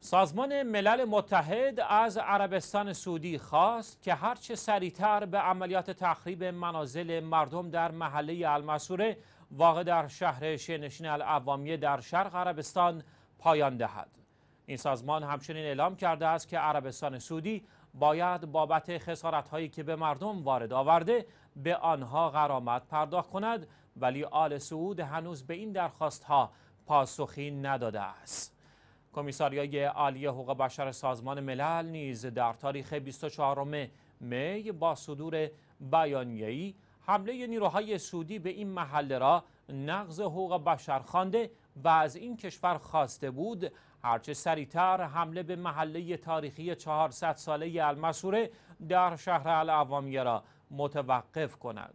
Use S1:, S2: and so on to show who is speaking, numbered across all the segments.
S1: سازمان ملل متحد از عربستان سعودی خواست که هرچه سریعتر به عملیات تخریب منازل مردم در محله المسوره واقع در شهر شنشین العوامیه در شرق عربستان پایان دهد این سازمان همچنین اعلام کرده است که عربستان سعودی باید بابت خسارت هایی که به مردم وارد آورده به آنها غرامت پرداخت کند ولی آل سعود هنوز به این درخواست ها پاسخی نداده است کمیساریای عالی حقوق بشر سازمان ملل نیز در تاریخ 24 می با صدور بیانیه‌ای حمله نیروهای سعودی به این محله را نقض حقوق بشر خوانده و از این کشور خواسته بود هرچه سریعتر حمله به محله تاریخی 400 ساله المسوره در شهر العوامیه را متوقف کند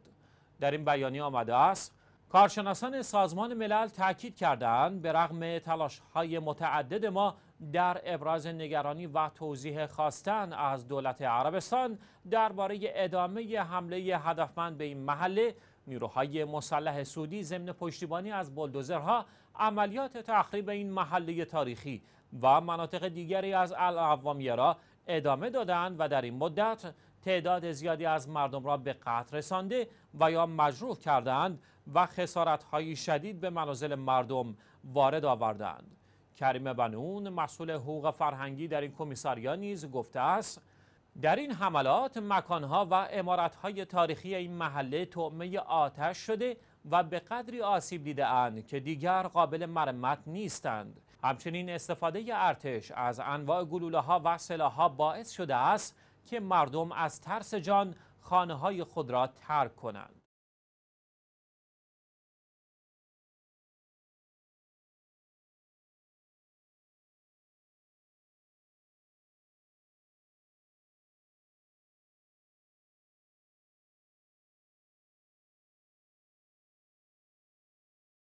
S1: در این بیانیه آمده است کارشناسان سازمان ملل تاکید کردند به رغم تلاش های متعدد ما در ابراز نگرانی و توضیح خواستن از دولت عربستان درباره ادامه حمله هدفمند به این محله نیروهای مسلح سعودی ضمن پشتیبانی از بلدوزرها عملیات تخریب این محله تاریخی و مناطق دیگری از العوامیه را ادامه دادند و در این مدت تعداد زیادی از مردم را به قطع رسانده و یا مجروح کردند و های شدید به منازل مردم وارد آوردند کریم بنون مسئول حقوق فرهنگی در این کمیساریا نیز گفته است در این حملات مکانها و امارتهای تاریخی این محله تعمه آتش شده و به قدری آسیب دیده اند که دیگر قابل مرمت نیستند همچنین استفاده ارتش از انواع گلوله ها و سلاح ها باعث شده است که مردم از ترس جان خانه های خود را ترک کنند.